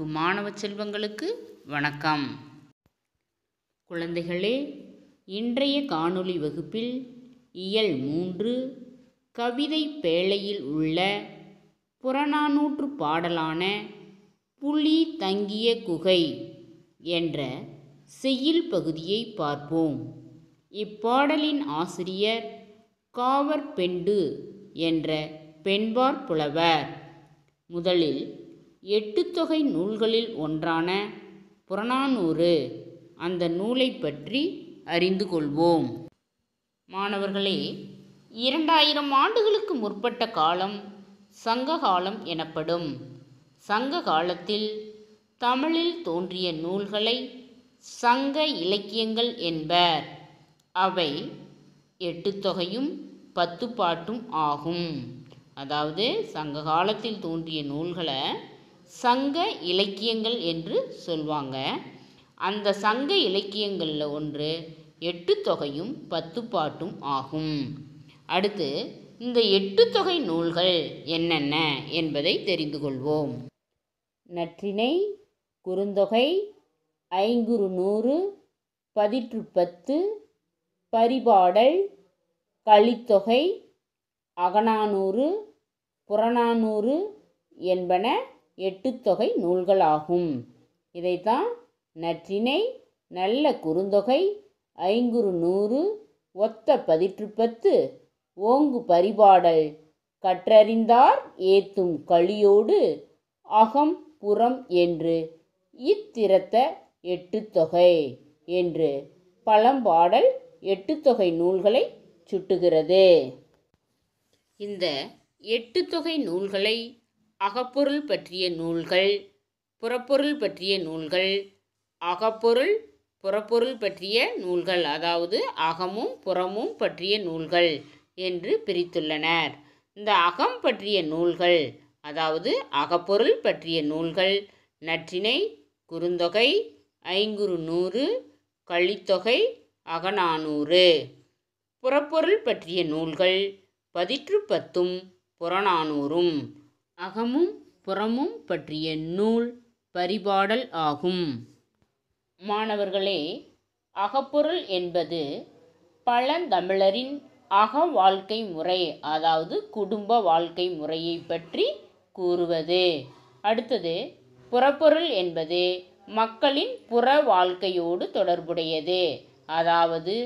வகுப்பு மாணவ செல்வங்களுக்கு வணக்கம் குழந்தைகளே இன்றைய காணொளி வகுப்பில் இயல் மூன்று கவிதை பேழையில் உள்ள புறநானூற்று பாடலான புலி தங்கிய குகை என்ற செய்யுள் பகுதியை பார்ப்போம் இப்பாடலின் ஆசிரியர் காவர் பெண்டு என்ற பெண்பார் புலவர் முதலில் எட்டு தொகை நூல்களில் ஒன்றான புறநானூறு அந்த நூலை பற்றி அறிந்து கொள்வோம் மாணவர்களே இரண்டாயிரம் ஆண்டுகளுக்கு முற்பட்ட காலம் சங்ககாலம் எனப்படும் சங்க காலத்தில் தமிழில் தோன்றிய நூல்களை சங்க இலக்கியங்கள் என்பர் அவை எட்டு தொகையும் பத்து பாட்டும் ஆகும் அதாவது சங்க காலத்தில் தோன்றிய நூல்களை சங்க இலக்கியங்கள் என்று சொல்வாங்க அந்த சங்க இலக்கியங்களில் ஒன்று எட்டு தொகையும் பத்து பாட்டும் ஆகும் அடுத்து இந்த எட்டு தொகை நூல்கள் என்னென்ன என்பதை தெரிந்து கொள்வோம் நற்றினை குறுந்தொகை ஐங்குறு நூறு பதிற்று பத்து பரிபாடல் களித்தொகை அகநானூறு புறநானூறு என்பன எட்டு தொகை நூல்களாகும் இதைத்தான் நற்றினை நல்ல குறுந்தொகை ஐங்குறு நூறு ஒத்த பதிற்றுப்பத்து ஓங்கு பரிபாடல் கற்றறிந்தார் ஏத்தும் களியோடு அகம் புறம் என்று இத்திரத்த எட்டுத்தொகை என்று பழம்பாடல் எட்டுத்தொகை நூல்களை சுட்டுகிறது இந்த எட்டுத்தொகை நூல்களை அகப்பொருள் பற்றிய நூல்கள் புறப்பொருள் பற்றிய நூல்கள் அகப்பொருள் புறப்பொருள் பற்றிய நூல்கள் அதாவது அகமும் புறமும் பற்றிய நூல்கள் என்று பிரித்துள்ளனர் இந்த அகம் பற்றிய நூல்கள் அதாவது அகப்பொருள் பற்றிய நூல்கள் நற்றினை குறுந்தொகை ஐங்குறு நூறு கழித்தொகை அகநானூறு புறப்பொருள் பற்றிய நூல்கள் பதிற்று பத்தும் புறநானூறும் அகமும் புறமும் பற்றிய நூல் பரிபாடல் ஆகும் மாணவர்களே அகப்பொருள் என்பது பழந்தமிழரின் அக வாழ்க்கை முறை அதாவது குடும்ப வாழ்க்கை முறையை பற்றி கூறுவது அடுத்தது புறப்பொருள் என்பது மக்களின் புற வாழ்க்கையோடு தொடர்புடையது அதாவது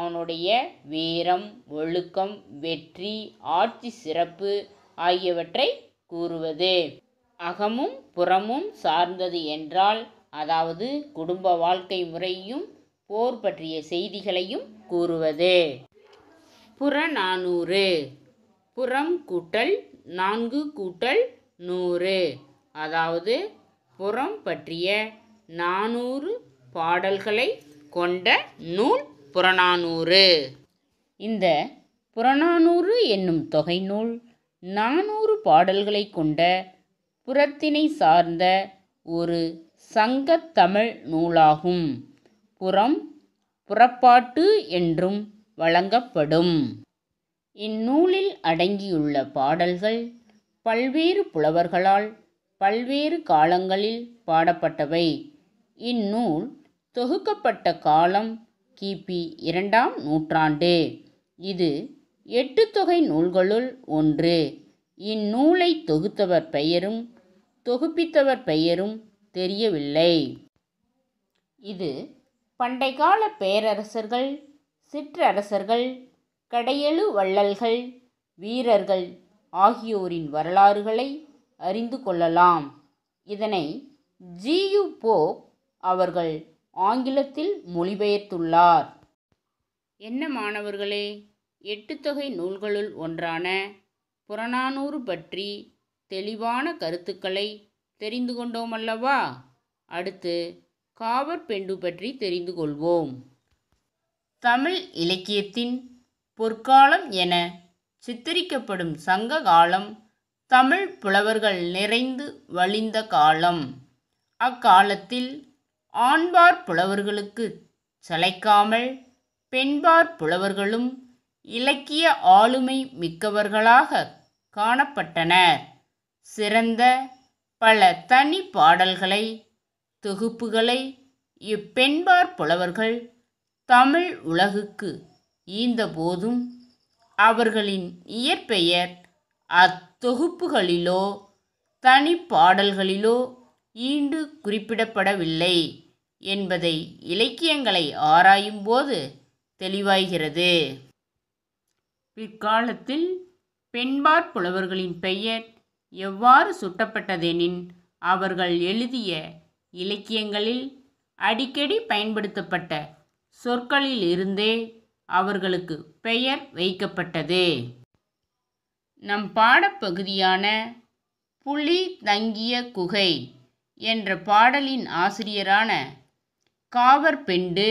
அவனுடைய வீரம் ஒழுக்கம் வெற்றி ஆட்சி சிறப்பு ஆகியவற்றை கூறுவது அகமும் புறமும் சார்ந்தது என்றால் அதாவது குடும்ப வாழ்க்கை முறையும் போர் பற்றிய செய்திகளையும் கூறுவது புறநானூறு புறம் கூட்டல் நான்கு கூட்டல் நூறு அதாவது புறம் பற்றிய நானூறு பாடல்களை கொண்ட நூல் புறநானூறு இந்த புறநானூறு என்னும் தொகை நூல் நானூறு பாடல்களை கொண்ட புறத்தினை சார்ந்த ஒரு சங்கத்தமிழ் நூலாகும் புறம் புறப்பாட்டு என்றும் வழங்கப்படும் இந்நூலில் அடங்கியுள்ள பாடல்கள் பல்வேறு புலவர்களால் பல்வேறு காலங்களில் பாடப்பட்டவை இந்நூல் தொகுக்கப்பட்ட காலம் கிபி இரண்டாம் நூற்றாண்டு இது எட்டு தொகை நூல்களுள் ஒன்று இந்நூலை தொகுத்தவர் பெயரும் தொகுப்பித்தவர் பெயரும் தெரியவில்லை இது பண்டைக்கால பேரரசர்கள் சிற்றரசர்கள் கடையெழு வள்ளல்கள் வீரர்கள் ஆகியோரின் வரலாறுகளை அறிந்து கொள்ளலாம் இதனை ஜியு போப் அவர்கள் ஆங்கிலத்தில் மொழிபெயர்த்துள்ளார் என்ன மாணவர்களே எட்டு தொகை நூல்களுள் ஒன்றான புறநானூறு பற்றி தெளிவான கருத்துக்களை தெரிந்து கொண்டோம் அல்லவா அடுத்து காவற்பெண்டு பற்றி தெரிந்து கொள்வோம் தமிழ் இலக்கியத்தின் பொற்காலம் என சித்தரிக்கப்படும் சங்க காலம் தமிழ் புலவர்கள் நிறைந்து வழிந்த காலம் அக்காலத்தில் ஆண்பார் புலவர்களுக்கு சளைக்காமல் பெண்பார் புலவர்களும் இலக்கிய ஆளுமை மிக்கவர்களாக காணப்பட்டனர் சிறந்த பல தனி பாடல்களை தொகுப்புகளை இப்பெண்பார் புலவர்கள் தமிழ் உலகுக்கு ஈந்தபோதும் அவர்களின் இயற்பெயர் அத்தொகுப்புகளிலோ தனி பாடல்களிலோ ஈண்டு குறிப்பிடப்படவில்லை என்பதை இலக்கியங்களை ஆராயும்போது தெளிவாகிறது பிற்காலத்தில் பெண்பார் புலவர்களின் பெயர் எவ்வாறு சுட்டப்பட்டதெனின் அவர்கள் எழுதிய இலக்கியங்களில் அடிக்கடி பயன்படுத்தப்பட்ட சொற்களில் இருந்தே அவர்களுக்கு பெயர் வைக்கப்பட்டது நம் பாடப்பகுதியான புலி தங்கிய குகை என்ற பாடலின் ஆசிரியரான காவற்பெண்டு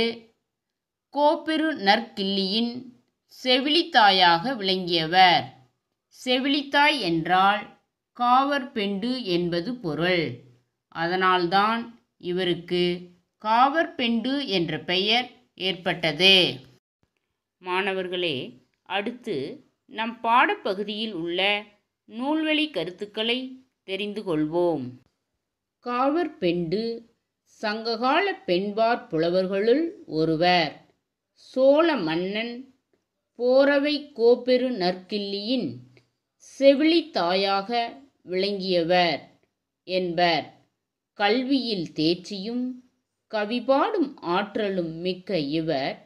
கோப்பெரு நற்கிள்ளியின் செவிலித்தாயாக விளங்கியவர் செவிலித்தாய் என்றால் காவற்பெண்டு என்பது பொருள் அதனால்தான் இவருக்கு காவற்பெண்டு என்ற பெயர் ஏற்பட்டது மாணவர்களே அடுத்து நம் பாடப்பகுதியில் உள்ள நூல்வெளி கருத்துக்களை தெரிந்து கொள்வோம் காவற்பெண்டு சங்ககால பெண்பார் புலவர்களுள் ஒருவர் சோழ மன்னன் போரவை கோப்பெரு நற்கிள்ளியின் தாயாக விளங்கியவர் என்பர் கல்வியில் தேர்ச்சியும் கவிபாடும் ஆற்றலும் மிக்க இவர்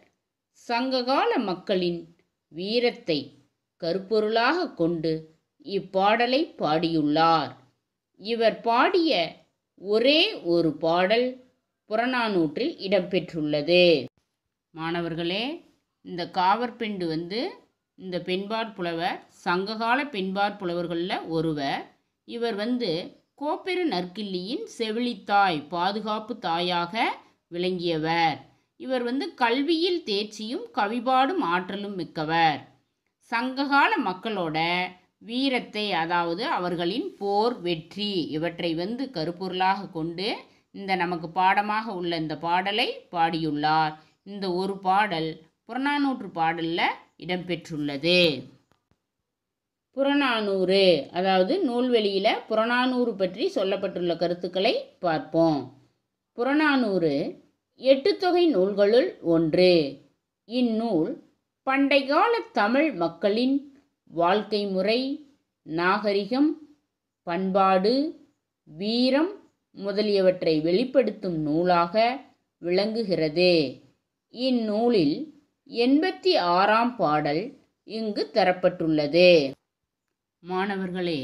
சங்ககால மக்களின் வீரத்தை கருப்பொருளாக கொண்டு இப்பாடலை பாடியுள்ளார் இவர் பாடிய ஒரே ஒரு பாடல் புறநானூற்றில் இடம்பெற்றுள்ளது மாணவர்களே இந்த காவற்பெண்டு வந்து இந்த பெண்பார் புலவர் சங்ககால பெண்பார் புலவர்களில் ஒருவர் இவர் வந்து கோப்பெரு நற்கிள்ளியின் செவிலித்தாய் பாதுகாப்பு தாயாக விளங்கியவர் இவர் வந்து கல்வியில் தேர்ச்சியும் கவிபாடும் ஆற்றலும் மிக்கவர் சங்ககால மக்களோட வீரத்தை அதாவது அவர்களின் போர் வெற்றி இவற்றை வந்து கருப்பொருளாக கொண்டு இந்த நமக்கு பாடமாக உள்ள இந்த பாடலை பாடியுள்ளார் இந்த ஒரு பாடல் புறநானூற்று பாடலில் இடம்பெற்றுள்ளது புறநானூறு அதாவது நூல்வெளியில் புறநானூறு பற்றி சொல்லப்பட்டுள்ள கருத்துக்களை பார்ப்போம் புறநானூறு எட்டு தொகை நூல்களுள் ஒன்று இந்நூல் பண்டைக்கால தமிழ் மக்களின் வாழ்க்கை முறை நாகரிகம் பண்பாடு வீரம் முதலியவற்றை வெளிப்படுத்தும் நூலாக விளங்குகிறது இந்நூலில் எண்பத்தி ஆறாம் பாடல் இங்கு தரப்பட்டுள்ளது மாணவர்களே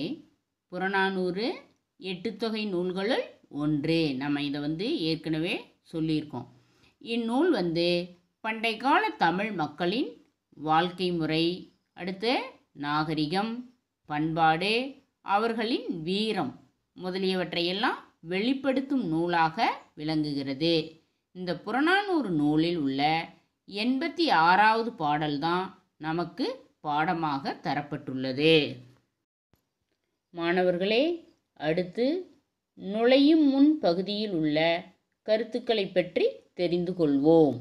புறநானூறு எட்டுத்தொகை நூல்களுள் ஒன்று நம்ம இதை வந்து ஏற்கனவே சொல்லியிருக்கோம் இந்நூல் வந்து பண்டை கால தமிழ் மக்களின் வாழ்க்கை முறை அடுத்து நாகரிகம் பண்பாடு அவர்களின் வீரம் முதலியவற்றையெல்லாம் வெளிப்படுத்தும் நூலாக விளங்குகிறது இந்த புறநானூறு நூலில் உள்ள எண்பத்தி ஆறாவது பாடல்தான் நமக்கு பாடமாக தரப்பட்டுள்ளது மாணவர்களே அடுத்து நுழையும் முன் பகுதியில் உள்ள கருத்துக்களை பற்றி தெரிந்து கொள்வோம்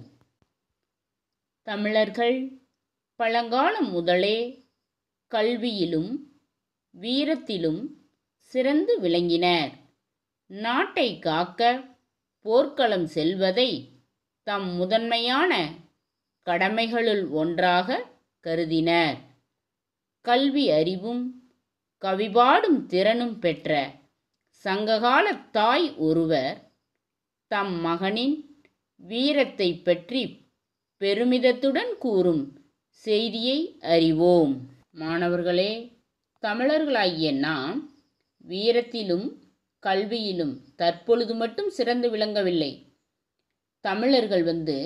தமிழர்கள் பழங்காலம் முதலே கல்வியிலும் வீரத்திலும் சிறந்து விளங்கினர் நாட்டை காக்க போர்க்களம் செல்வதை தம் முதன்மையான கடமைகளுள் ஒன்றாக கருதினர் கல்வி அறிவும் கவிபாடும் திறனும் பெற்ற சங்ககால தாய் ஒருவர் தம் மகனின் வீரத்தை பற்றி பெருமிதத்துடன் கூறும் செய்தியை அறிவோம் மாணவர்களே தமிழர்களாகிய நாம் வீரத்திலும் கல்வியிலும் தற்பொழுது மட்டும் சிறந்து விளங்கவில்லை தமிழர்கள் வந்து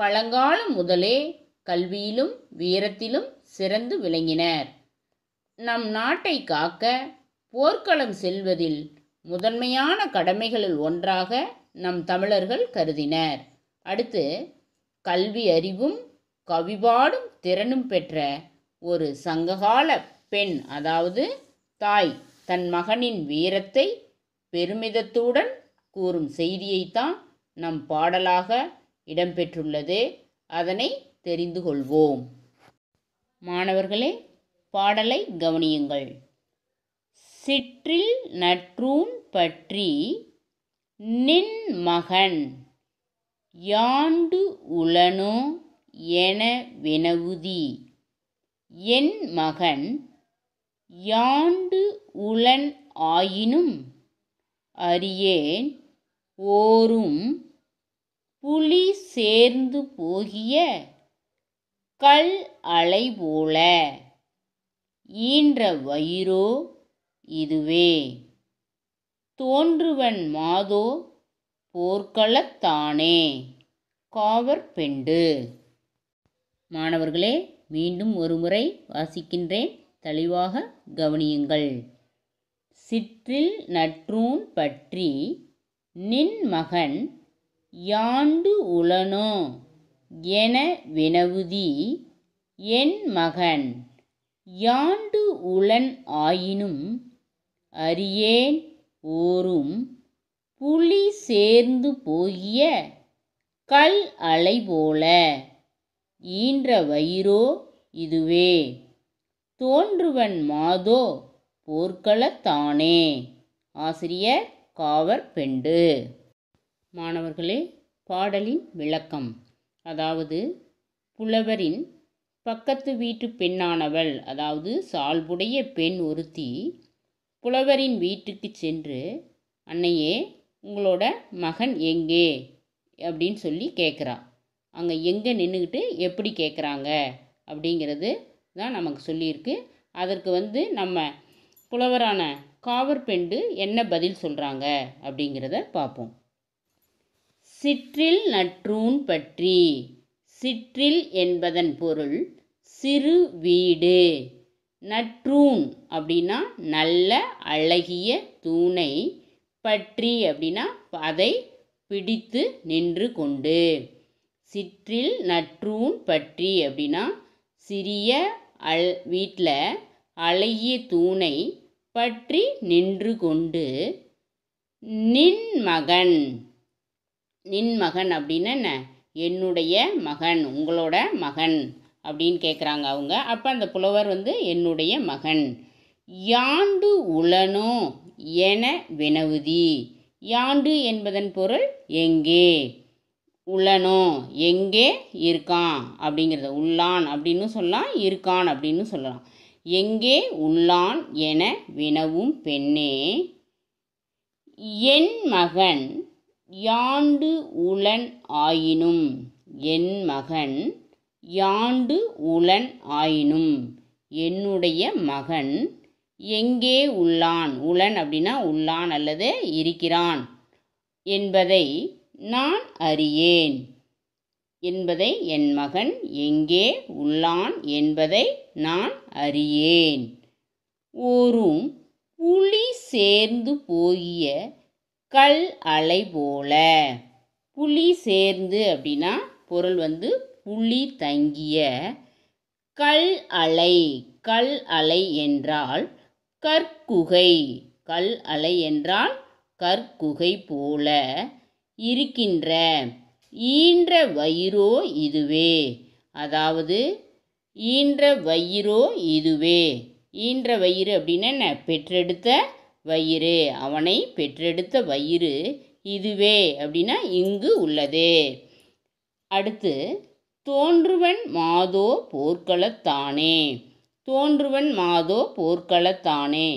பழங்காலம் முதலே கல்வியிலும் வீரத்திலும் சிறந்து விளங்கினர் நம் நாட்டை காக்க போர்க்களம் செல்வதில் முதன்மையான கடமைகளில் ஒன்றாக நம் தமிழர்கள் கருதினர் அடுத்து கல்வி அறிவும் கவிபாடும் திறனும் பெற்ற ஒரு சங்ககால பெண் அதாவது தாய் தன் மகனின் வீரத்தை பெருமிதத்துடன் கூறும் செய்தியைத்தான் நம் பாடலாக இடம்பெற்றுள்ளது அதனை தெரிந்து கொள்வோம் மாணவர்களே பாடலை கவனியுங்கள் சிற்றில் நற்றூன் பற்றி நின் மகன் யாண்டு உலனோ என வினவுதி என் மகன் யாண்டு உளன் ஆயினும் அறியேன் ஓரும் புலி சேர்ந்து போகிய கல் அலை போல ஈன்ற வயிறோ இதுவே தோன்றுவன் மாதோ போர்க்களத்தானே காவற்பெண்டு மாணவர்களே மீண்டும் ஒருமுறை வாசிக்கின்றேன் தெளிவாக கவனியுங்கள் சிற்றில் நற்றூன் பற்றி நின் மகன் யாண்டு உளனோ என வினவுதி என் மகன் யாண்டு உளன் ஆயினும் அரியேன் ஓரும் புலி சேர்ந்து போகிய கல் அலை போல ஈன்ற வயிறோ இதுவே தோன்றுவன் மாதோ போர்க்களத்தானே ஆசிரியர் காவற் பெண்டு மாணவர்களே பாடலின் விளக்கம் அதாவது புலவரின் பக்கத்து வீட்டு பெண்ணானவள் அதாவது சால்புடைய பெண் ஒருத்தி புலவரின் வீட்டுக்கு சென்று அன்னையே உங்களோட மகன் எங்கே அப்படின்னு சொல்லி கேட்குறா அங்கே எங்கே நின்றுக்கிட்டு எப்படி கேட்குறாங்க அப்படிங்கிறது தான் நமக்கு சொல்லியிருக்கு அதற்கு வந்து நம்ம புலவரான காவற்பெண்டு என்ன பதில் சொல்கிறாங்க அப்படிங்கிறத பார்ப்போம் சிற்றில் நற்றூன் பற்றி சிற்றில் என்பதன் பொருள் சிறு வீடு நற்றூண் அப்படின்னா நல்ல அழகிய தூணை பற்றி அப்படின்னா அதை பிடித்து நின்று கொண்டு சிற்றில் நற்றூன் பற்றி அப்படின்னா சிறிய அல் வீட்டில் அழகிய தூணை பற்றி நின்று கொண்டு நின் மகன் நின் மகன் அப்படின்னு என்ன என்னுடைய மகன் உங்களோட மகன் அப்படின்னு கேட்குறாங்க அவங்க அப்போ அந்த புலவர் வந்து என்னுடைய மகன் யாண்டு உளனோ என வினவுதி யாண்டு என்பதன் பொருள் எங்கே உள்ளனோ எங்கே இருக்கான் அப்படிங்கிறத உள்ளான் அப்படின்னு சொல்லலாம் இருக்கான் அப்படின்னு சொல்லலாம் எங்கே உள்ளான் என வினவும் பெண்ணே என் மகன் யாண்டு உளன் ஆயினும் என் மகன் யாண்டு உளன் ஆயினும் என்னுடைய மகன் எங்கே உள்ளான் உளன் அப்படின்னா உள்ளான் அல்லது இருக்கிறான் என்பதை நான் அறியேன் என்பதை என் மகன் எங்கே உள்ளான் என்பதை நான் அறியேன் ஓரும் புலி சேர்ந்து போகிய கல் அலை போல புலி சேர்ந்து அப்படின்னா பொருள் வந்து புலி தங்கிய கல் அலை கல் அலை என்றால் கற்குகை கல் அலை என்றால் கற்குகை போல இருக்கின்ற ஈன்ற வயிறோ இதுவே அதாவது ஈன்ற வயிறோ இதுவே ஈன்ற வயிறு அப்படின்னா பெற்றெடுத்த வயிறு அவனை பெற்றெடுத்த வயிறு இதுவே அப்படின்னா இங்கு உள்ளது அடுத்து தோன்றுவன் மாதோ போர்க்களத்தானே தோன்றுவன் மாதோ போர்க்களத்தானே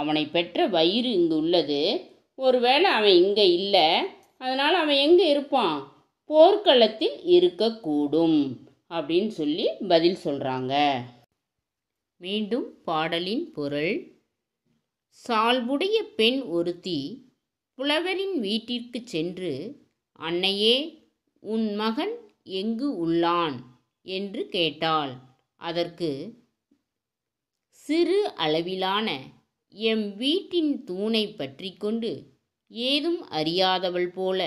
அவனை பெற்ற வயிறு இங்கு உள்ளது ஒருவேளை அவன் இங்கே இல்லை அதனால் அவன் எங்கே இருப்பான் போர்க்களத்தில் இருக்கக்கூடும் அப்படின்னு சொல்லி பதில் சொல்கிறாங்க மீண்டும் பாடலின் பொருள் சால்புடைய பெண் ஒருத்தி புலவரின் வீட்டிற்கு சென்று அன்னையே உன் மகன் எங்கு உள்ளான் என்று கேட்டாள் அதற்கு சிறு அளவிலான எம் வீட்டின் தூணை பற்றி கொண்டு ஏதும் அறியாதவள் போல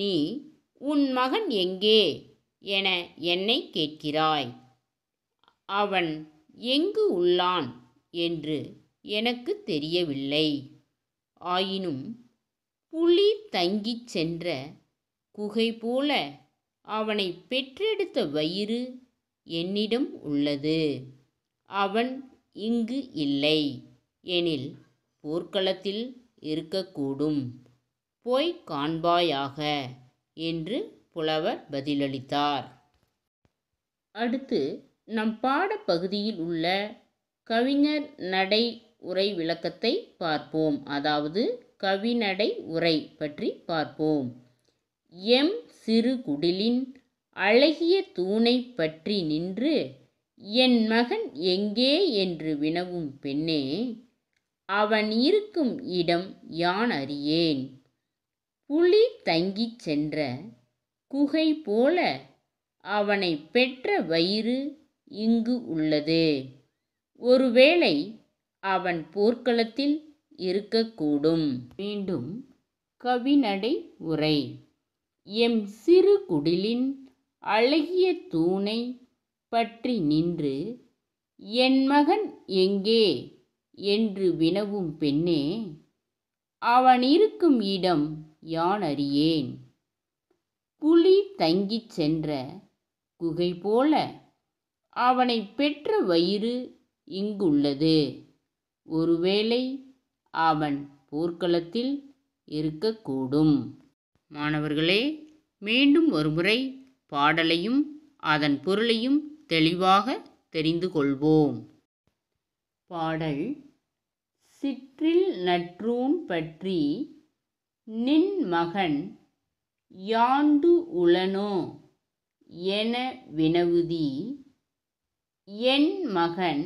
நீ உன் மகன் எங்கே என என்னை கேட்கிறாய் அவன் எங்கு உள்ளான் என்று எனக்கு தெரியவில்லை ஆயினும் புலி தங்கிச் சென்ற குகை போல அவனை பெற்றெடுத்த வயிறு என்னிடம் உள்ளது அவன் இங்கு இல்லை எனில் போர்க்களத்தில் இருக்கக்கூடும் போய் காண்பாயாக என்று புலவர் பதிலளித்தார் அடுத்து நம் பாடப்பகுதியில் உள்ள கவிஞர் நடை உரை விளக்கத்தை பார்ப்போம் அதாவது கவிநடை உரை பற்றி பார்ப்போம் எம் சிறு குடிலின் அழகிய தூணை பற்றி நின்று என் மகன் எங்கே என்று வினவும் பெண்ணே அவன் இருக்கும் இடம் யான் அறியேன் புலி தங்கிச் சென்ற குகை போல அவனை பெற்ற வயிறு இங்கு உள்ளது ஒருவேளை அவன் போர்க்களத்தில் இருக்கக்கூடும் மீண்டும் கவிநடை உரை எம் சிறு குடிலின் அழகிய தூணை பற்றி நின்று என் மகன் எங்கே என்று வினவும் பெண்ணே அவன் இருக்கும் இடம் யான் அறியேன் புலி தங்கிச் சென்ற குகை போல அவனை பெற்ற வயிறு இங்குள்ளது ஒருவேளை அவன் போர்க்களத்தில் இருக்கக்கூடும் மாணவர்களே மீண்டும் ஒருமுறை பாடலையும் அதன் பொருளையும் தெளிவாக தெரிந்து கொள்வோம் பாடல் சிற்றில் நற்றூன் பற்றி நின் மகன் யாண்டு உளனோ என வினவுதி என் மகன்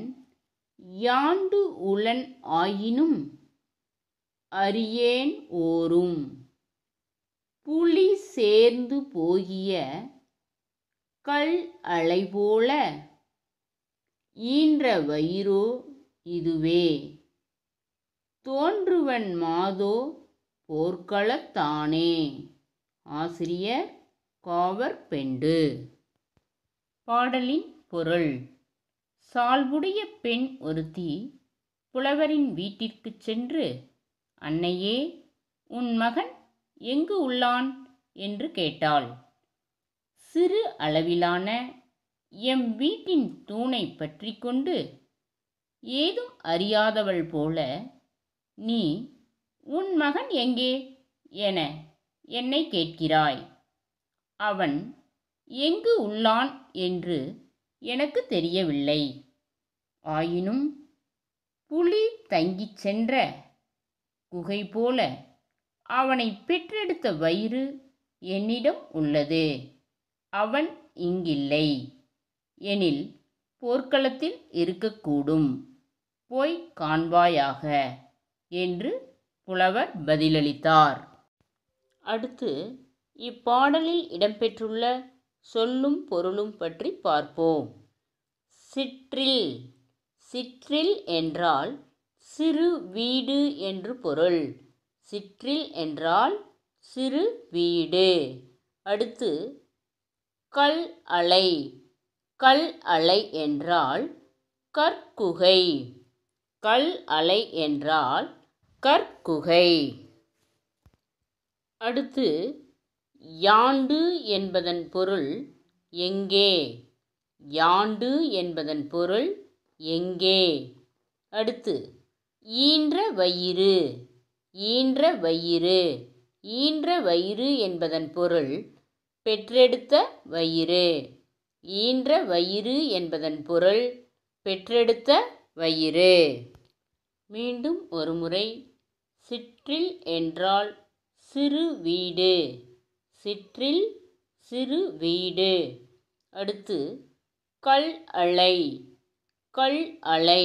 யாண்டு உளன் ஆயினும் அரியேன் ஓரும் புலி சேர்ந்து போகிய கல் அலைபோல ஈன்ற வயிறோ இதுவே தோன்றுவன் மாதோ போர்க்களத்தானே ஆசிரியர் காவர் பெண்டு பாடலின் பொருள் சால்புடைய பெண் ஒருத்தி புலவரின் வீட்டிற்கு சென்று அன்னையே உன் மகன் எங்கு உள்ளான் என்று கேட்டாள் சிறு அளவிலான எம் வீட்டின் தூணை பற்றி கொண்டு ஏதும் அறியாதவள் போல நீ உன் மகன் எங்கே என என்னை கேட்கிறாய் அவன் எங்கு உள்ளான் என்று எனக்கு தெரியவில்லை ஆயினும் புலி தங்கிச் சென்ற குகை போல அவனை பெற்றெடுத்த வயிறு என்னிடம் உள்ளது அவன் இங்கில்லை எனில் போர்க்களத்தில் இருக்கக்கூடும் போய் காண்பாயாக என்று புலவர் பதிலளித்தார் அடுத்து இப்பாடலில் இடம்பெற்றுள்ள சொல்லும் பொருளும் பற்றி பார்ப்போம் சிற்றில் சிற்றில் என்றால் சிறு வீடு என்று பொருள் சிற்றில் என்றால் சிறு வீடு அடுத்து கல் அலை கல் அலை என்றால் கற்குகை கல் அலை என்றால் கற்குகை அடுத்து யாண்டு என்பதன் பொருள் எங்கே யாண்டு என்பதன் பொருள் எங்கே அடுத்து ஈன்ற வயிறு ஈன்ற வயிறு ஈன்ற வயிறு என்பதன் பொருள் பெற்றெடுத்த வயிறு ஈன்ற வயிறு என்பதன் பொருள் பெற்றெடுத்த வயிறு மீண்டும் ஒரு முறை சிற்றில் என்றால் சிறு வீடு சிற்றில் சிறு வீடு அடுத்து கல் அலை கல் அலை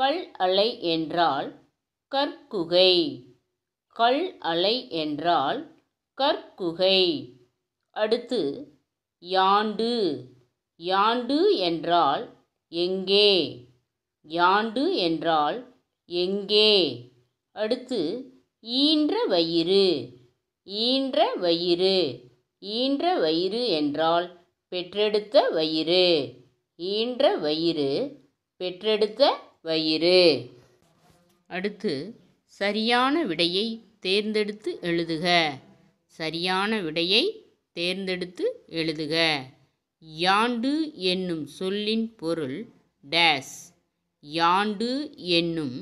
கல் அலை என்றால் கற்குகை கல் அலை என்றால் கற்குகை அடுத்து யாண்டு யாண்டு என்றால் எங்கே யாண்டு என்றால் எங்கே அடுத்து ஈன்ற வயிறு ஈன்ற வயிறு ஈன்ற வயிறு என்றால் பெற்றெடுத்த வயிறு ஈன்ற வயிறு பெற்றெடுக்க வயிறு அடுத்து சரியான விடையை தேர்ந்தெடுத்து எழுதுக சரியான விடையை தேர்ந்தெடுத்து எழுதுக யாண்டு என்னும் சொல்லின் பொருள் டேஸ் யாண்டு என்னும்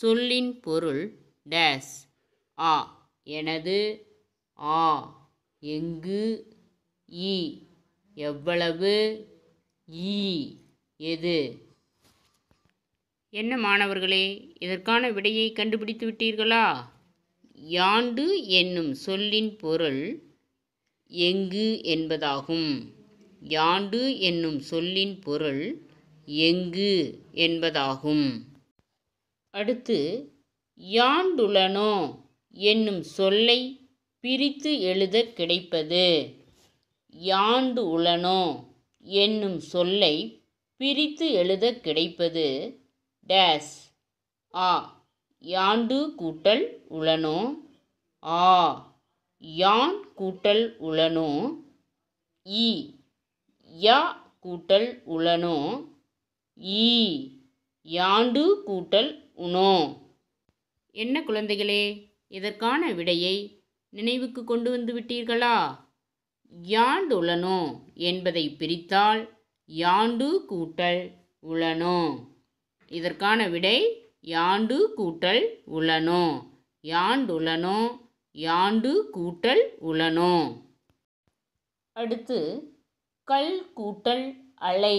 சொல்லின் பொருள் டேஸ் ஆ எனது ஆ எங்கு ஈ எவ்வளவு ஈ எது என்ன மாணவர்களே இதற்கான விடையை கண்டுபிடித்து விட்டீர்களா யாண்டு என்னும் சொல்லின் பொருள் எங்கு என்பதாகும் யாண்டு என்னும் சொல்லின் பொருள் எங்கு என்பதாகும் அடுத்து யாண்டுளனோ என்னும் சொல்லை பிரித்து எழுத கிடைப்பது யாண்டு உளனோ என்னும் சொல்லை பிரித்து எழுத கிடைப்பது டேஸ் ஆ யாண்டு கூட்டல் உளனோ ஆ யான் கூட்டல் உளனோ இ யா கூட்டல் உளனோ ஈ யாண்டு கூட்டல் உணோ என்ன குழந்தைகளே இதற்கான விடையை நினைவுக்கு கொண்டு வந்து விட்டீர்களா யாண்டு உளனோ என்பதை பிரித்தால் யாண்டு கூட்டல் உளனோ இதற்கான விடை யாண்டு கூட்டல் உளனோ யாண்டுலனோ யாண்டு கூட்டல் உளனோ அடுத்து கல் கூட்டல் அலை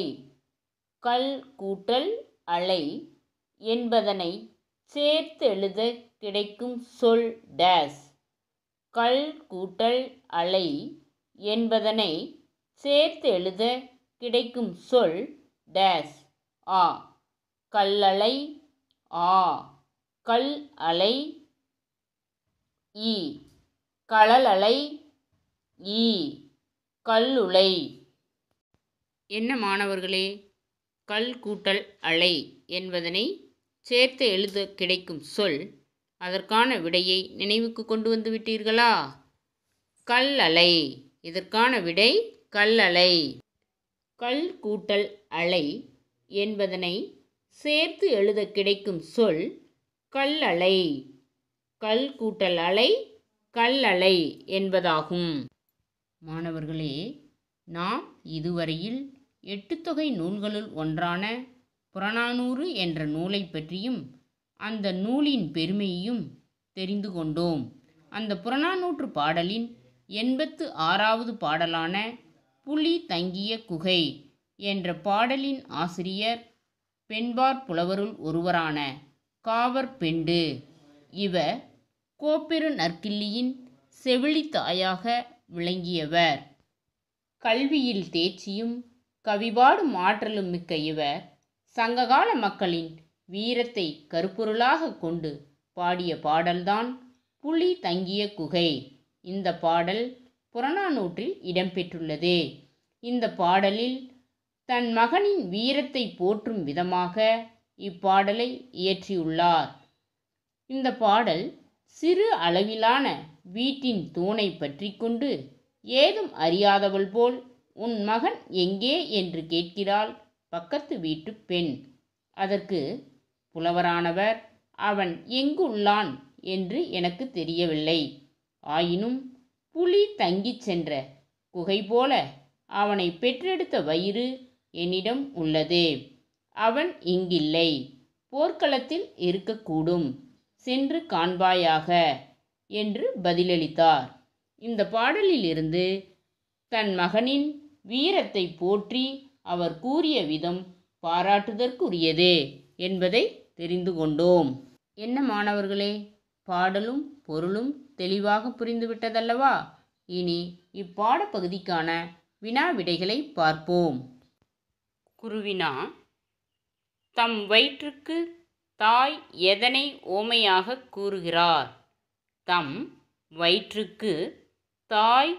கல் கூட்டல் அலை என்பதனை சேர்த்து எழுத கிடைக்கும் சொல் டேஸ் கல் கூட்டல் அலை என்பதனை சேர்த்து எழுத கிடைக்கும் சொல் டேஸ் ஆ கல்லலை ஆ கல் அலை இ களலலை இ கல்லுலை என்ன மாணவர்களே கல் கூட்டல் அலை என்பதனை சேர்த்து எழுத கிடைக்கும் சொல் அதற்கான விடையை நினைவுக்கு கொண்டு வந்து விட்டீர்களா கல்லலை இதற்கான விடை கல்லலை கல் கூட்டல் அலை என்பதனை சேர்த்து எழுத கிடைக்கும் சொல் கல்லலை கல் கூட்டல் அலை கல்லலை என்பதாகும் மாணவர்களே நாம் இதுவரையில் எட்டு தொகை நூல்களுள் ஒன்றான புறநானூறு என்ற நூலை பற்றியும் அந்த நூலின் பெருமையையும் தெரிந்து கொண்டோம் அந்த புறநானூற்று பாடலின் எண்பத்து ஆறாவது பாடலான புலி தங்கிய குகை என்ற பாடலின் ஆசிரியர் பெண்பார் புலவருள் ஒருவரான காவற் பெண்டு இவர் கோப்பெரு நற்கிள்ளியின் செவிலித்தாயாக தாயாக விளங்கியவர் கல்வியில் தேர்ச்சியும் கவிபாடும் ஆற்றலும் மிக்க இவர் சங்ககால மக்களின் வீரத்தை கருப்பொருளாக கொண்டு பாடிய பாடல்தான் புலி தங்கிய குகை இந்த பாடல் புறநானூற்றில் இடம்பெற்றுள்ளது இந்த பாடலில் தன் மகனின் வீரத்தை போற்றும் விதமாக இப்பாடலை இயற்றியுள்ளார் இந்த பாடல் சிறு அளவிலான வீட்டின் தூணை பற்றி கொண்டு ஏதும் அறியாதவள் போல் உன் மகன் எங்கே என்று கேட்கிறாள் பக்கத்து வீட்டு பெண் அதற்கு புலவரானவர் அவன் எங்குள்ளான் என்று எனக்கு தெரியவில்லை ஆயினும் புலி தங்கிச் சென்ற குகை போல அவனை பெற்றெடுத்த வயிறு என்னிடம் உள்ளது அவன் இங்கில்லை போர்க்களத்தில் இருக்கக்கூடும் சென்று காண்பாயாக என்று பதிலளித்தார் இந்த பாடலிலிருந்து தன் மகனின் வீரத்தை போற்றி அவர் கூறிய விதம் பாராட்டுதற்குரியது என்பதை தெரிந்து கொண்டோம் என்ன மாணவர்களே பாடலும் பொருளும் தெளிவாக புரிந்துவிட்டதல்லவா இனி இப்பாடப்பகுதிக்கான வினா விடைகளை பார்ப்போம் குருவினா தம் வயிற்றுக்கு தாய் எதனை ஓமையாக கூறுகிறார் தம் வயிற்றுக்கு தாய்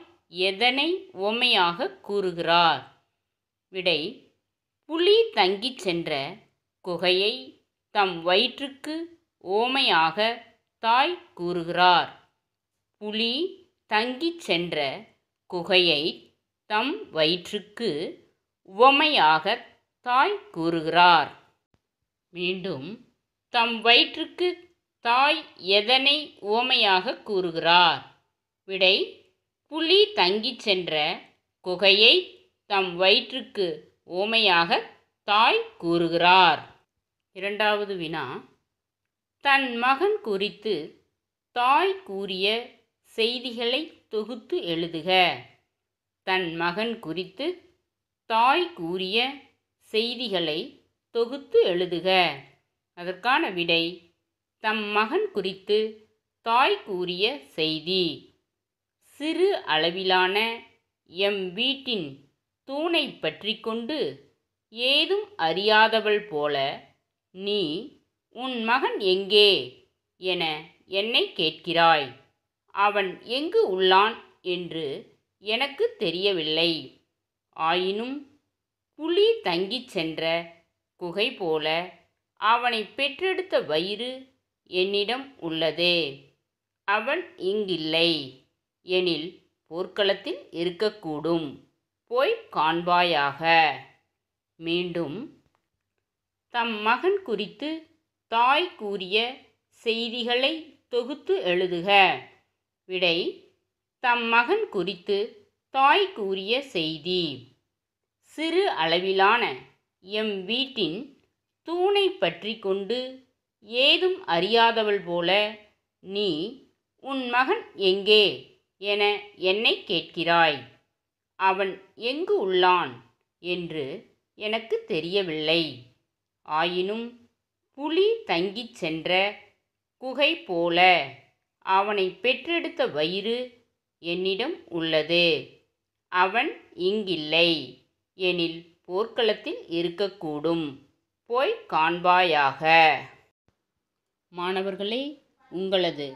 எதனை ஓமையாக கூறுகிறார் விடை புலி தங்கிச் சென்ற குகையை தம் வயிற்றுக்கு ஓமையாக தாய் கூறுகிறார் புலி தங்கிச் சென்ற குகையை தம் வயிற்றுக்கு உவமையாக தாய் கூறுகிறார் மீண்டும் தம் வயிற்றுக்கு தாய் எதனை ஓமையாக கூறுகிறார் விடை புலி தங்கிச் சென்ற குகையை தம் வயிற்றுக்கு ஓமையாக தாய் கூறுகிறார் இரண்டாவது வினா தன் மகன் குறித்து தாய் கூறிய செய்திகளை தொகுத்து எழுதுக தன் மகன் குறித்து தாய் கூறிய செய்திகளை தொகுத்து எழுதுக அதற்கான விடை தம் மகன் குறித்து தாய் கூறிய செய்தி சிறு அளவிலான எம் வீட்டின் தூணை பற்றி கொண்டு ஏதும் அறியாதவள் போல நீ உன் மகன் எங்கே என என்னை கேட்கிறாய் அவன் எங்கு உள்ளான் என்று எனக்கு தெரியவில்லை ஆயினும் புலி தங்கிச் சென்ற குகை போல அவனை பெற்றெடுத்த வயிறு என்னிடம் உள்ளது அவன் இங்கில்லை எனில் போர்க்களத்தில் இருக்கக்கூடும் போய் காண்பாயாக மீண்டும் தம் மகன் குறித்து தாய் கூறிய செய்திகளை தொகுத்து எழுதுக விடை தம் மகன் குறித்து தாய் கூறிய செய்தி சிறு அளவிலான எம் வீட்டின் தூணை பற்றி கொண்டு ஏதும் அறியாதவள் போல நீ உன் மகன் எங்கே என என்னை கேட்கிறாய் அவன் எங்கு உள்ளான் என்று எனக்கு தெரியவில்லை ஆயினும் புலி தங்கிச் சென்ற குகை போல அவனை பெற்றெடுத்த வயிறு என்னிடம் உள்ளது அவன் இங்கில்லை எனில் போர்க்களத்தில் இருக்கக்கூடும் போய் காண்பாயாக மாணவர்களே உங்களது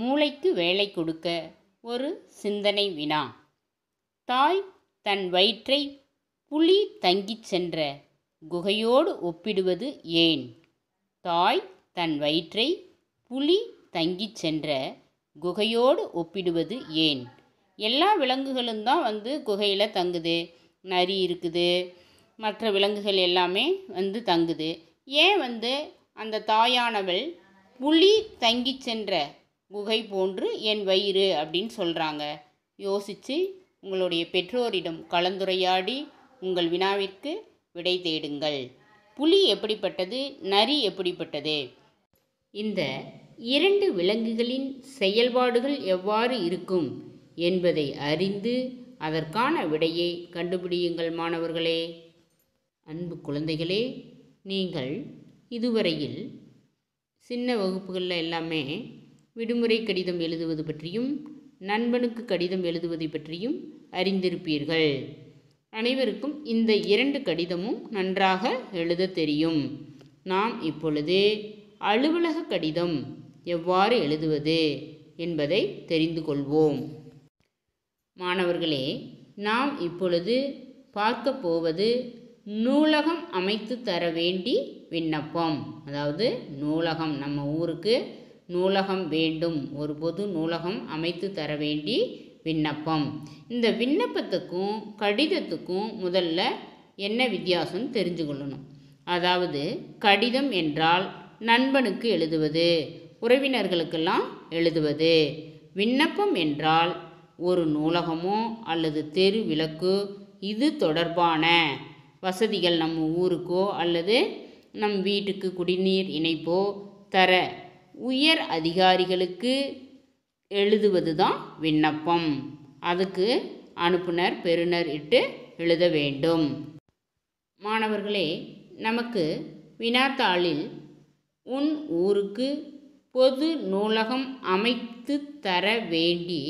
மூளைக்கு வேலை கொடுக்க ஒரு சிந்தனை வினா தாய் தன் வயிற்றை புலி தங்கிச் சென்ற குகையோடு ஒப்பிடுவது ஏன் தாய் தன் வயிற்றை புலி தங்கிச் சென்ற குகையோடு ஒப்பிடுவது ஏன் எல்லா விலங்குகளும் தான் வந்து குகையில் தங்குது நரி இருக்குது மற்ற விலங்குகள் எல்லாமே வந்து தங்குது ஏன் வந்து அந்த தாயானவள் புலி தங்கி சென்ற குகை போன்று என் வயிறு அப்படின்னு சொல்கிறாங்க யோசித்து உங்களுடைய பெற்றோரிடம் கலந்துரையாடி உங்கள் வினாவிற்கு விடை தேடுங்கள் புலி எப்படிப்பட்டது நரி எப்படிப்பட்டது இந்த இரண்டு விலங்குகளின் செயல்பாடுகள் எவ்வாறு இருக்கும் என்பதை அறிந்து அதற்கான விடையை கண்டுபிடியுங்கள் மாணவர்களே அன்பு குழந்தைகளே நீங்கள் இதுவரையில் சின்ன வகுப்புகளில் எல்லாமே விடுமுறை கடிதம் எழுதுவது பற்றியும் நண்பனுக்கு கடிதம் எழுதுவதை பற்றியும் அறிந்திருப்பீர்கள் அனைவருக்கும் இந்த இரண்டு கடிதமும் நன்றாக எழுத தெரியும் நாம் இப்பொழுது அலுவலக கடிதம் எவ்வாறு எழுதுவது என்பதை தெரிந்து கொள்வோம் மாணவர்களே நாம் இப்பொழுது பார்க்க போவது நூலகம் அமைத்து தர வேண்டி விண்ணப்பம் அதாவது நூலகம் நம்ம ஊருக்கு நூலகம் வேண்டும் ஒரு பொது நூலகம் அமைத்து தர வேண்டி விண்ணப்பம் இந்த விண்ணப்பத்துக்கும் கடிதத்துக்கும் முதல்ல என்ன வித்தியாசம் தெரிஞ்சு கொள்ளணும் அதாவது கடிதம் என்றால் நண்பனுக்கு எழுதுவது உறவினர்களுக்கெல்லாம் எழுதுவது விண்ணப்பம் என்றால் ஒரு நூலகமோ அல்லது தெரு விளக்கு இது தொடர்பான வசதிகள் நம்ம ஊருக்கோ அல்லது நம் வீட்டுக்கு குடிநீர் இணைப்போ தர உயர் அதிகாரிகளுக்கு எழுதுவது தான் விண்ணப்பம் அதுக்கு அனுப்புனர் பெறுநர் இட்டு எழுத வேண்டும் மாணவர்களே நமக்கு வினாத்தாளில் உன் ஊருக்கு பொது நூலகம் அமைத்து தர வேண்டி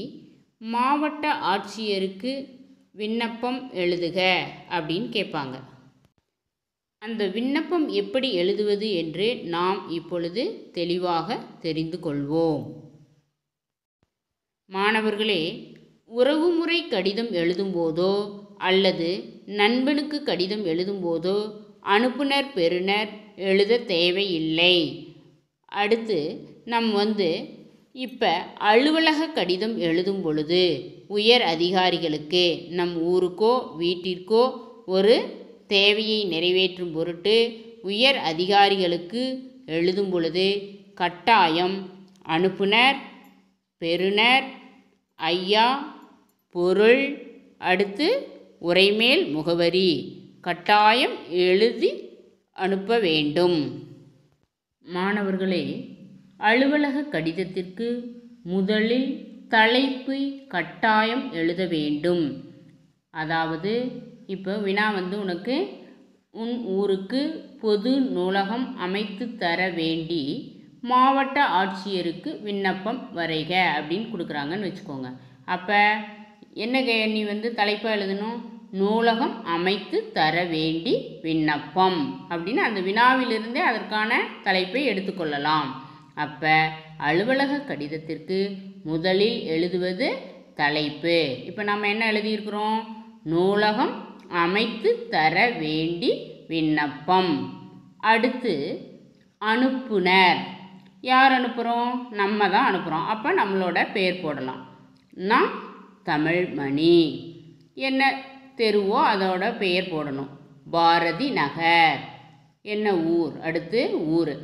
மாவட்ட ஆட்சியருக்கு விண்ணப்பம் எழுதுக அப்படின்னு கேட்பாங்க அந்த விண்ணப்பம் எப்படி எழுதுவது என்று நாம் இப்பொழுது தெளிவாக தெரிந்து கொள்வோம் மாணவர்களே உறவுமுறை கடிதம் எழுதும்போதோ அல்லது நண்பனுக்கு கடிதம் எழுதும்போதோ அனுப்புனர் பெறுனர் எழுத தேவையில்லை அடுத்து நம் வந்து இப்போ அலுவலக கடிதம் எழுதும் பொழுது உயர் அதிகாரிகளுக்கு நம் ஊருக்கோ வீட்டிற்கோ ஒரு தேவையை நிறைவேற்றும் பொருட்டு உயர் அதிகாரிகளுக்கு எழுதும் பொழுது கட்டாயம் அனுப்புனர் பெறுநர் ஐயா பொருள் அடுத்து உரைமேல் முகவரி கட்டாயம் எழுதி அனுப்ப வேண்டும் மாணவர்களே அலுவலக கடிதத்திற்கு முதலில் தலைப்பு கட்டாயம் எழுத வேண்டும் அதாவது இப்போ வினா வந்து உனக்கு உன் ஊருக்கு பொது நூலகம் அமைத்து தர வேண்டி மாவட்ட ஆட்சியருக்கு விண்ணப்பம் வரைக அப்படின்னு கொடுக்குறாங்கன்னு வச்சுக்கோங்க அப்போ என்ன நீ வந்து தலைப்பாக எழுதணும் நூலகம் அமைத்து தர வேண்டி விண்ணப்பம் அப்படின்னு அந்த வினாவிலிருந்தே அதற்கான தலைப்பை எடுத்துக்கொள்ளலாம் அப்போ அலுவலக கடிதத்திற்கு முதலில் எழுதுவது தலைப்பு இப்போ நம்ம என்ன எழுதியிருக்கிறோம் நூலகம் அமைத்து தர வேண்டி விண்ணப்பம் அடுத்து அனுப்புனர் யார் அனுப்புகிறோம் நம்ம தான் அனுப்புகிறோம் அப்போ நம்மளோட பேர் போடலாம் நான் தமிழ்மணி என்ன தெருவோ அதோட பெயர் போடணும் பாரதி நகர் என்ன ஊர் அடுத்து ஊர்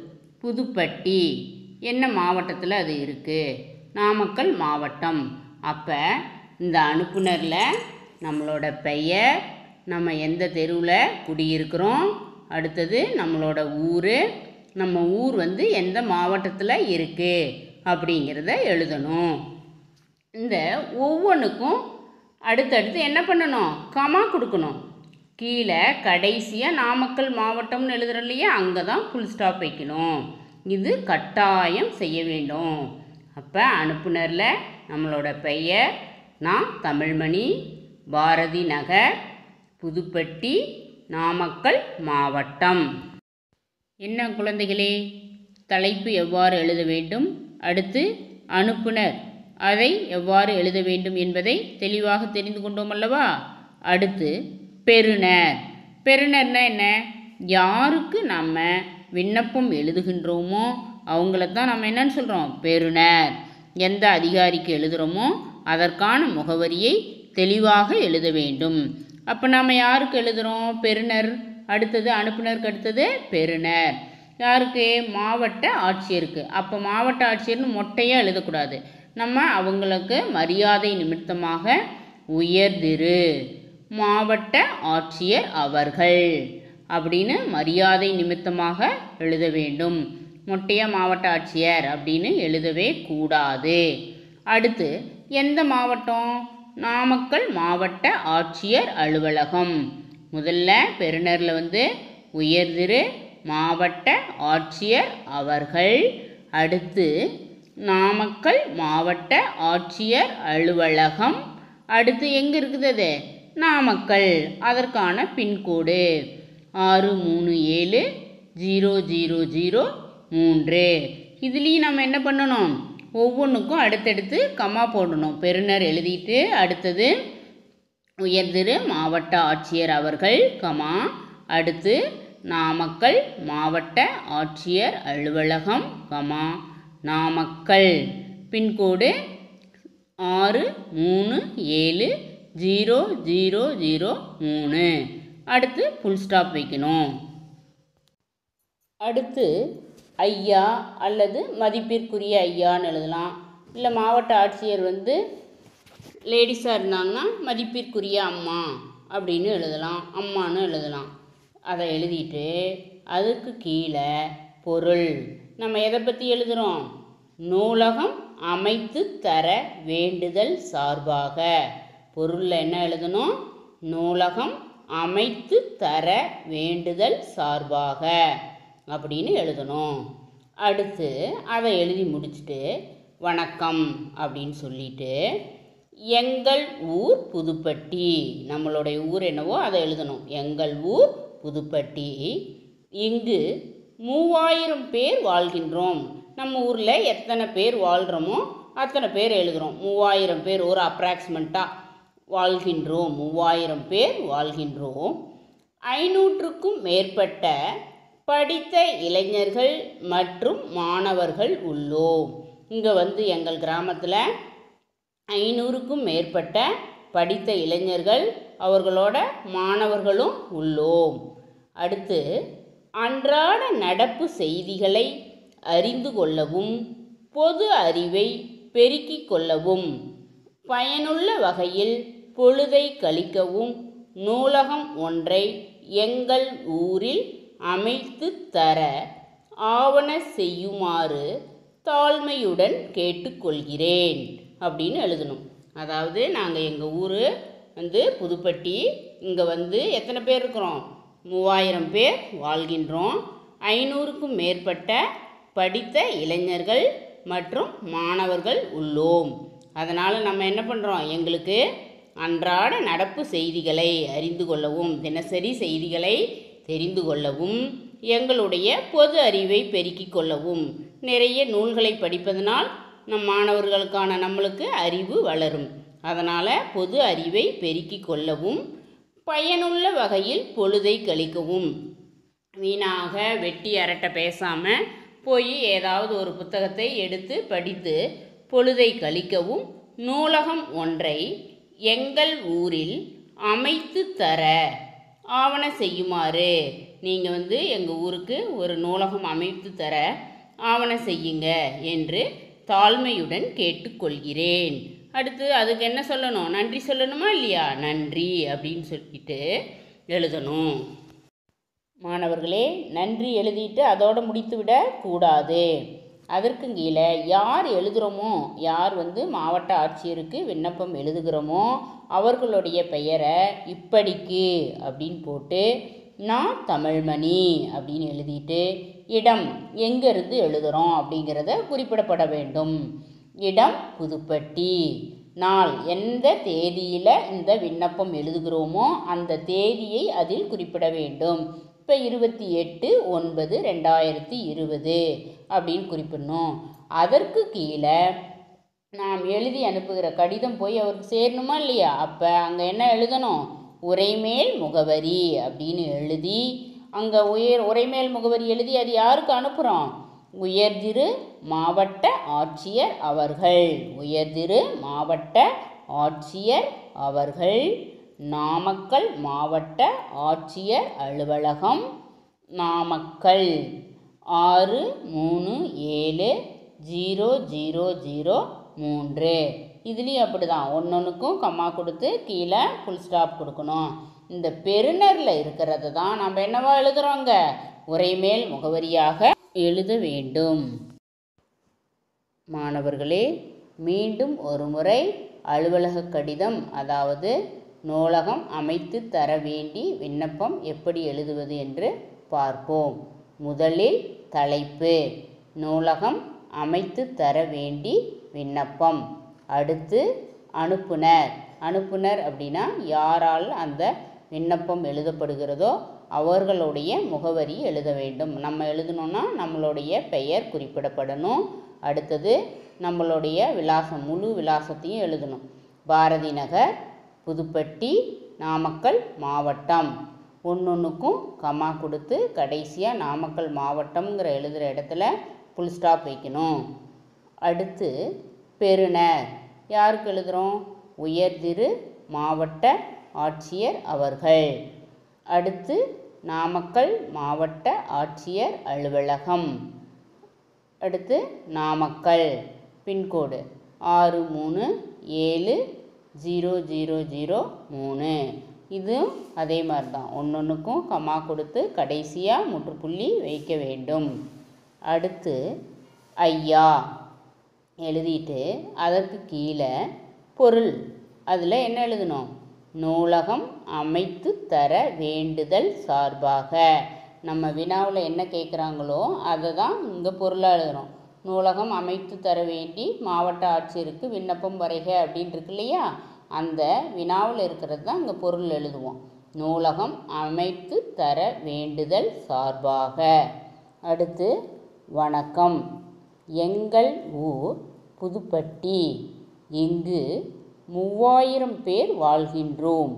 புதுப்பட்டி என்ன மாவட்டத்தில் அது இருக்குது நாமக்கல் மாவட்டம் அப்போ இந்த அனுப்புனரில் நம்மளோட பெயர் நம்ம எந்த தெருவில் குடியிருக்கிறோம் அடுத்தது நம்மளோட ஊர் நம்ம ஊர் வந்து எந்த மாவட்டத்தில் இருக்குது அப்படிங்கிறத எழுதணும் இந்த ஒவ்வொன்றுக்கும் அடுத்தடுத்து என்ன பண்ணணும் கமா கொடுக்கணும் கீழே கடைசியாக நாமக்கல் மாவட்டம்னு எழுதுகிறோம் இல்லையா அங்கே தான் ஃபுல் ஸ்டாப் வைக்கணும் இது கட்டாயம் செய்ய வேண்டும் அப்போ அனுப்புனரில் நம்மளோட பெயர் நான் தமிழ்மணி பாரதி நகர் புதுப்பட்டி நாமக்கல் மாவட்டம் என்ன குழந்தைகளே தலைப்பு எவ்வாறு எழுத வேண்டும் அடுத்து அனுப்புனர் அதை எவ்வாறு எழுத வேண்டும் என்பதை தெளிவாக தெரிந்து கொண்டோம் அல்லவா அடுத்து பெறுநர் பெறுநர்னா என்ன யாருக்கு நம்ம விண்ணப்பம் எழுதுகின்றோமோ அவங்கள தான் நம்ம என்னன்னு சொல்கிறோம் பெறுநர் எந்த அதிகாரிக்கு எழுதுகிறோமோ அதற்கான முகவரியை தெளிவாக எழுத வேண்டும் அப்போ நாம் யாருக்கு எழுதுகிறோம் பெறுநர் அடுத்தது அனுப்புனருக்கு அடுத்தது பெறுநர் யாருக்கு மாவட்ட ஆட்சியருக்கு அப்போ மாவட்ட ஆட்சியர்னு மொட்டையாக எழுதக்கூடாது நம்ம அவங்களுக்கு மரியாதை நிமித்தமாக உயர்திரு மாவட்ட ஆட்சியர் அவர்கள் அப்படின்னு மரியாதை நிமித்தமாக எழுத வேண்டும் மொட்டைய மாவட்ட ஆட்சியர் அப்படின்னு எழுதவே கூடாது அடுத்து எந்த மாவட்டம் நாமக்கல் மாவட்ட ஆட்சியர் அலுவலகம் முதல்ல பெருநரில் வந்து உயர்திரு மாவட்ட ஆட்சியர் அவர்கள் அடுத்து நாமக்கல் மாவட்ட ஆட்சியர் அலுவலகம் அடுத்து எங்கே இருக்குது அது நாமக்கல் அதற்கான பின்கோடு ஆறு மூணு ஏழு ஜீரோ ஜீரோ ஜீரோ மூன்று இதுலேயும் நம்ம என்ன பண்ணணும் ஒவ்வொன்றுக்கும் அடுத்தடுத்து கம்மா போடணும் பெருநர் எழுதிட்டு அடுத்தது உயர்திரு மாவட்ட ஆட்சியர் அவர்கள் கமா அடுத்து நாமக்கல் மாவட்ட ஆட்சியர் அலுவலகம் கமா நாமக்கல் பின்கோடு ஆறு மூணு ஏழு ஜீரோ ஜீரோ ஜீரோ மூணு அடுத்து ஃபுல் ஸ்டாப் வைக்கணும் அடுத்து ஐயா அல்லது மதிப்பிற்குரிய ஐயான்னு எழுதலாம் இல்லை மாவட்ட ஆட்சியர் வந்து லேடிஸாக இருந்தாங்கன்னா மதிப்பிற்குரிய அம்மா அப்படின்னு எழுதலாம் அம்மானு எழுதலாம் அதை எழுதிட்டு அதுக்கு கீழே பொருள் நம்ம எதை பற்றி எழுதுகிறோம் நூலகம் அமைத்து தர வேண்டுதல் சார்பாக பொருளில் என்ன எழுதணும் நூலகம் அமைத்து தர வேண்டுதல் சார்பாக அப்படின்னு எழுதணும் அடுத்து அதை எழுதி முடிச்சுட்டு வணக்கம் அப்படின்னு சொல்லிட்டு எங்கள் ஊர் புதுப்பட்டி நம்மளுடைய ஊர் என்னவோ அதை எழுதணும் எங்கள் ஊர் புதுப்பட்டி இங்கு மூவாயிரம் பேர் வாழ்கின்றோம் நம்ம ஊரில் எத்தனை பேர் வாழ்கிறோமோ அத்தனை பேர் எழுதுகிறோம் மூவாயிரம் பேர் ஒரு அப்ராக்சிமெண்ட்டாக வாழ்கின்றோம் மூவாயிரம் பேர் வாழ்கின்றோம் ஐநூற்றுக்கும் மேற்பட்ட படித்த இளைஞர்கள் மற்றும் மாணவர்கள் உள்ளோம் இங்கே வந்து எங்கள் கிராமத்தில் ஐநூறுக்கும் மேற்பட்ட படித்த இளைஞர்கள் அவர்களோட மாணவர்களும் உள்ளோம் அடுத்து அன்றாட நடப்பு செய்திகளை அறிந்து கொள்ளவும் பொது அறிவை பெருக்கிக் கொள்ளவும் பயனுள்ள வகையில் பொழுதை கழிக்கவும் நூலகம் ஒன்றை எங்கள் ஊரில் அமைத்து தர ஆவண செய்யுமாறு தாழ்மையுடன் கேட்டுக்கொள்கிறேன் அப்படின்னு எழுதணும் அதாவது நாங்கள் எங்கள் ஊர் வந்து புதுப்பட்டி இங்கே வந்து எத்தனை பேர் இருக்கிறோம் மூவாயிரம் பேர் வாழ்கின்றோம் ஐநூறுக்கும் மேற்பட்ட படித்த இளைஞர்கள் மற்றும் மாணவர்கள் உள்ளோம் அதனால் நம்ம என்ன பண்ணுறோம் எங்களுக்கு அன்றாட நடப்பு செய்திகளை அறிந்து கொள்ளவும் தினசரி செய்திகளை தெரிந்து கொள்ளவும் எங்களுடைய பொது அறிவை பெருக்கிக் கொள்ளவும் நிறைய நூல்களை படிப்பதனால் நம் மாணவர்களுக்கான நம்மளுக்கு அறிவு வளரும் அதனால் பொது அறிவை பெருக்கிக் கொள்ளவும் பயனுள்ள வகையில் பொழுதை கழிக்கவும் வீணாக வெட்டி அரட்ட பேசாமல் போய் ஏதாவது ஒரு புத்தகத்தை எடுத்து படித்து பொழுதை கழிக்கவும் நூலகம் ஒன்றை எங்கள் ஊரில் அமைத்து தர ஆவண செய்யுமாறு நீங்கள் வந்து எங்கள் ஊருக்கு ஒரு நூலகம் அமைத்து தர ஆவண செய்யுங்க என்று தாழ்மையுடன் கேட்டுக்கொள்கிறேன் அடுத்து அதுக்கு என்ன சொல்லணும் நன்றி சொல்லணுமா இல்லையா நன்றி அப்படின்னு சொல்லிட்டு எழுதணும் மாணவர்களே நன்றி எழுதிட்டு அதோடு முடித்துவிடக் கூடாது அதற்கு கீழே யார் எழுதுகிறோமோ யார் வந்து மாவட்ட ஆட்சியருக்கு விண்ணப்பம் எழுதுகிறோமோ அவர்களுடைய பெயரை இப்படிக்கு அப்படின்னு போட்டு நான் தமிழ்மணி அப்படின்னு எழுதிட்டு இடம் எங்கேருந்து எழுதுகிறோம் அப்படிங்கிறத குறிப்பிடப்பட வேண்டும் இடம் புதுப்பட்டி நாள் எந்த தேதியில் இந்த விண்ணப்பம் எழுதுகிறோமோ அந்த தேதியை அதில் குறிப்பிட வேண்டும் இப்போ இருபத்தி எட்டு ஒன்பது ரெண்டாயிரத்தி இருபது அப்படின்னு குறிப்பிடணும் அதற்கு கீழே நாம் எழுதி அனுப்புகிற கடிதம் போய் அவருக்கு சேரணுமா இல்லையா அப்போ அங்கே என்ன எழுதணும் உரைமேல் முகவரி அப்படின்னு எழுதி அங்கே உயர் உரைமேல் முகவரி எழுதி அது யாருக்கு அனுப்புகிறோம் உயர்திரு மாவட்ட ஆட்சியர் அவர்கள் உயர்திரு மாவட்ட ஆட்சியர் அவர்கள் நாமக்கல் மாவட்ட ஆட்சியர் அலுவலகம் நாமக்கல் ஆறு மூணு ஏழு ஜீரோ ஜீரோ ஜீரோ மூன்று இதுலேயும் அப்படி தான் ஒன்று ஒன்றுக்கும் கம்மா கொடுத்து கீழே ஃபுல் ஸ்டாப் கொடுக்கணும் இந்த பெருநரில் இருக்கிறது தான் நம்ம என்னவா எழுதுகிறோங்க உரைமேல் முகவரியாக எழுத வேண்டும் மாணவர்களே மீண்டும் ஒரு முறை அலுவலக கடிதம் அதாவது நூலகம் அமைத்து தர வேண்டி விண்ணப்பம் எப்படி எழுதுவது என்று பார்ப்போம் முதலில் தலைப்பு நூலகம் அமைத்து தர வேண்டி விண்ணப்பம் அடுத்து அனுப்புனர் அனுப்புனர் அப்படின்னா யாரால் அந்த விண்ணப்பம் எழுதப்படுகிறதோ அவர்களுடைய முகவரி எழுத வேண்டும் நம்ம எழுதணும்னா நம்மளுடைய பெயர் குறிப்பிடப்படணும் அடுத்தது நம்மளுடைய விலாசம் முழு விலாசத்தையும் எழுதணும் பாரதி நகர் புதுப்பட்டி நாமக்கல் மாவட்டம் ஒன்றுக்கும் கமா கொடுத்து கடைசியாக நாமக்கல் மாவட்டம்ங்கிற எழுதுகிற இடத்துல புல் ஸ்டாப் வைக்கணும் அடுத்து பெருனர் யாருக்கு எழுதுகிறோம் உயர்திரு மாவட்ட ஆட்சியர் அவர்கள் அடுத்து நாமக்கல் மாவட்ட ஆட்சியர் அலுவலகம் அடுத்து நாமக்கல் பின்கோடு ஆறு மூணு ஏழு ஜீரோ ஜீரோ ஜீரோ மூணு இதுவும் அதே மாதிரி தான் ஒன்று ஒன்றுக்கும் கம்மா கொடுத்து கடைசியாக முற்றுப்புள்ளி வைக்க வேண்டும் அடுத்து ஐயா எழுதிட்டு அதற்கு கீழே பொருள் அதில் என்ன எழுதணும் நூலகம் அமைத்து தர வேண்டுதல் சார்பாக நம்ம வினாவில் என்ன கேட்குறாங்களோ அதை தான் இங்கே பொருளாக எழுதுகிறோம் நூலகம் அமைத்து தர வேண்டி மாவட்ட ஆட்சியருக்கு விண்ணப்பம் வரைக அப்படின்னு இருக்கு இல்லையா அந்த வினாவில் இருக்கிறது தான் இங்கே பொருள் எழுதுவோம் நூலகம் அமைத்து தர வேண்டுதல் சார்பாக அடுத்து வணக்கம் எங்கள் ஊர் புதுப்பட்டி இங்கு மூவாயிரம் பேர் வாழ்கின்றோம்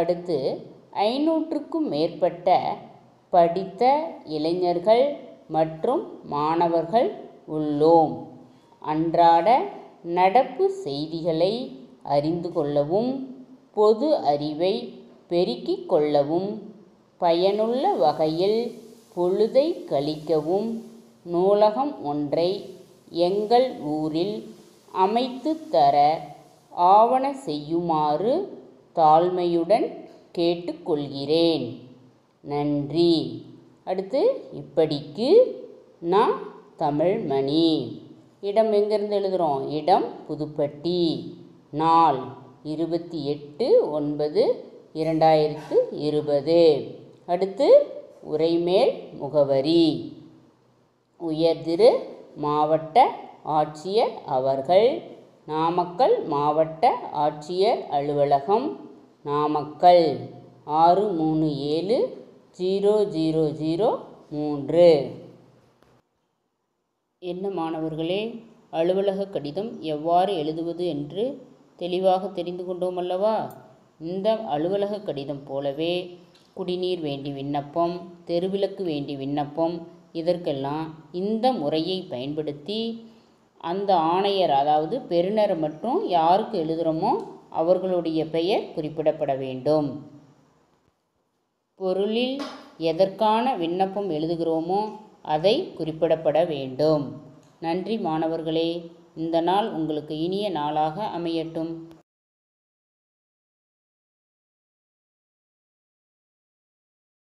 அடுத்து ஐநூற்றுக்கும் மேற்பட்ட படித்த இளைஞர்கள் மற்றும் மாணவர்கள் உள்ளோம் அன்றாட நடப்பு செய்திகளை அறிந்து கொள்ளவும் பொது அறிவை பெருக்கிக் கொள்ளவும் பயனுள்ள வகையில் பொழுதை கழிக்கவும் நூலகம் ஒன்றை எங்கள் ஊரில் அமைத்து தர ஆவண செய்யுமாறு தாழ்மையுடன் கேட்டுக்கொள்கிறேன் நன்றி அடுத்து இப்படிக்கு நான் தமிழ்மணி இடம் எங்கேருந்து எழுதுகிறோம் இடம் புதுப்பட்டி நாள் இருபத்தி எட்டு ஒன்பது இரண்டாயிரத்து இருபது அடுத்து உரைமேல் முகவரி உயர்திரு மாவட்ட ஆட்சியர் அவர்கள் நாமக்கல் மாவட்ட ஆட்சியர் அலுவலகம் நாமக்கல் ஆறு மூணு ஏழு ஜீரோ ஜீரோ ஜீரோ மூன்று என்ன மாணவர்களே அலுவலக கடிதம் எவ்வாறு எழுதுவது என்று தெளிவாக தெரிந்து கொண்டோம் அல்லவா இந்த அலுவலக கடிதம் போலவே குடிநீர் வேண்டி விண்ணப்பம் தெருவிளக்கு வேண்டி விண்ணப்பம் இதற்கெல்லாம் இந்த முறையை பயன்படுத்தி அந்த ஆணையர் அதாவது பெறுநர் மற்றும் யாருக்கு எழுதுகிறோமோ அவர்களுடைய பெயர் குறிப்பிடப்பட வேண்டும் பொருளில் எதற்கான விண்ணப்பம் எழுதுகிறோமோ அதை குறிப்பிடப்பட வேண்டும் நன்றி மாணவர்களே இந்த நாள் உங்களுக்கு இனிய நாளாக அமையட்டும்